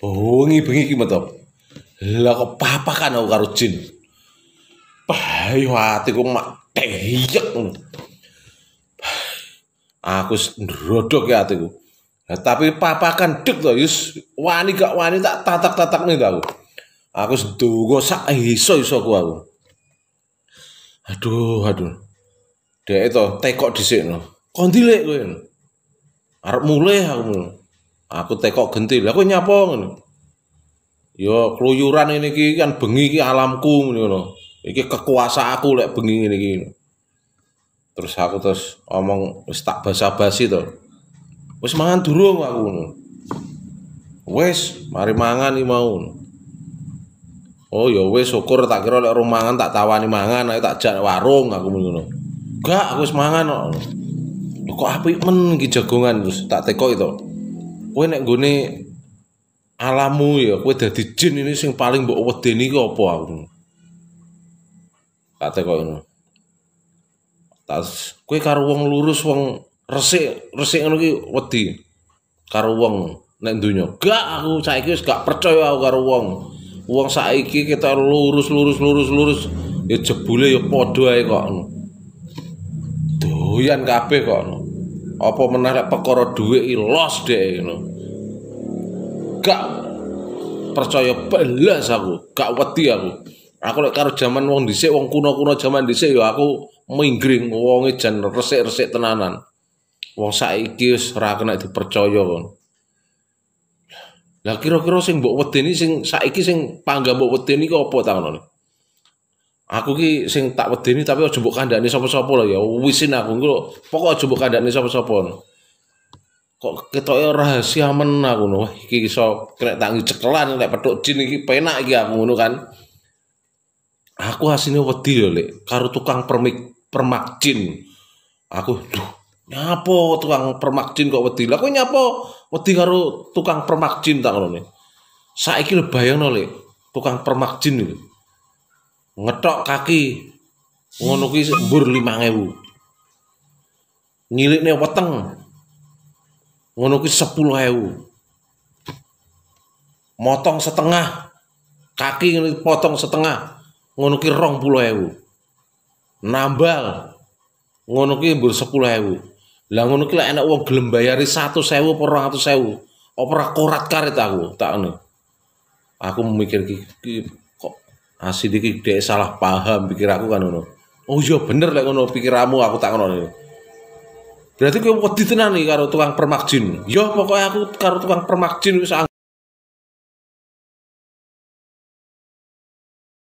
Bengi bengi ki metu. Lah kok papakan aku karo jin. hati atiku mak teyek. Aku ndrodok ya atiku. Nah, tapi kan dek to yus wani gak wani tak tatak-tatak nih aku. Aku sedungo sak iso iso ku aku. Aduh, aduh. deh itu tekok dhisik no. Kondile kowe. Arep mulai aku mulai. Aku tekok genti, aku nyapa ngono. Yo ya, kluyuran ini ki kan bengi ki alamku ngono lho. Iki kekuasa aku lek bengi ngene iki. Terus aku terus omong wis tak basa-basi to. Wis mangan durung aku ngono. Wis, mari mangan iki mau. Oh ya wes, syukur tak kira lek rumangan tak tawani mangan, aku tak jak warung aku ngono. Gak aku wis mangan kok. Kok apik men iki jagongan terus tak teko itu. kowe nek gone alammu ya kowe dadi jin ini sing paling mbok wedeni ki apa aku kate kok ngono tas kowe karo wong lurus wong resik resik ngono ki wedi karo wong nek donya gak aku saiki wis gak percaya aku karo wong wong saiki kita lurus lurus lurus lurus ya jebule ya padha ae kok doyan kabeh kok ngono apa meneh lek perkara dhuwit iki los ngono. Gak percaya belas aku, gak wedi aku. Aku lek karo jaman wong dhisik, wong kuno-kuno jaman dhisik ya aku minggring wonge jan resik-resik tenanan. Wong saiki wis ora kena dipercaya kon. Lah kira-kira sing mbok wedeni sing saiki sing pangga mbok wedeni ku apa ta ngono? aku ki sing tak wedeni tapi aja mbok kandhani sapa-sapa lho ya wisin aku engko pokok aja mbok kandhani sapa-sapa kok ketoke rahasia men aku ngono wah iki iso krek tak cekelan lek petuk jin iki penak iki aku ngono kan aku hasilnya wedi lho lek karo tukang permik permak jin aku duh nyapo tukang permak jin kok wedi lha kok nyapo wedi karo tukang permak jin tak ngono saiki lho bayangno lek tukang permak jin lho ngetok kaki ngono ki mbur 5000 ngilikne weteng ngono ki 10000 motong setengah kaki ngono potong setengah ngono ki 20000 nambal ngono ki mbur 10000 lah ngono ki lek enak wong gelem bayari 100000 apa 200000 apa korat karet aku tak ngono aku mikir ki asid ah, iki dek salah paham pikir aku kan ngono oh iya bener lek ngono pikiramu aku tak ngono berarti kowe wedi tenan iki karo tukang permakjin ya pokoknya aku karo tukang permakjin wis